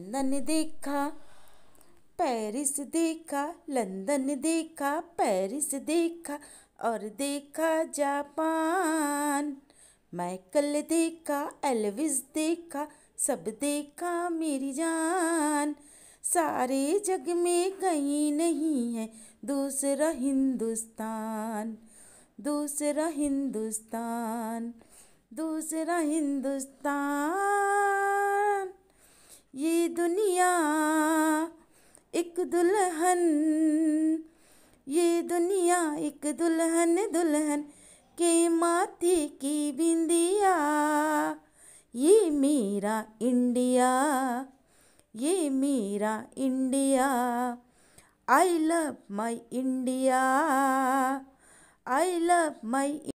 London देखा Paris देखा London देखा पेरिस देखा और देखा जापान माइकल देखा एलविस देखा सब देखा मेरी जान सारे जग में कहीं नहीं है दूसरा हिंदुस्तान दूसरा हिंदुस्तान दूसरा हिंदुस्तान दुनिया एक दुल्हन ये दुनिया एक दुल्हन दुल्हन के माथे की बिंदिया ये मेरा इंडिया ये मेरा India I love my India I love my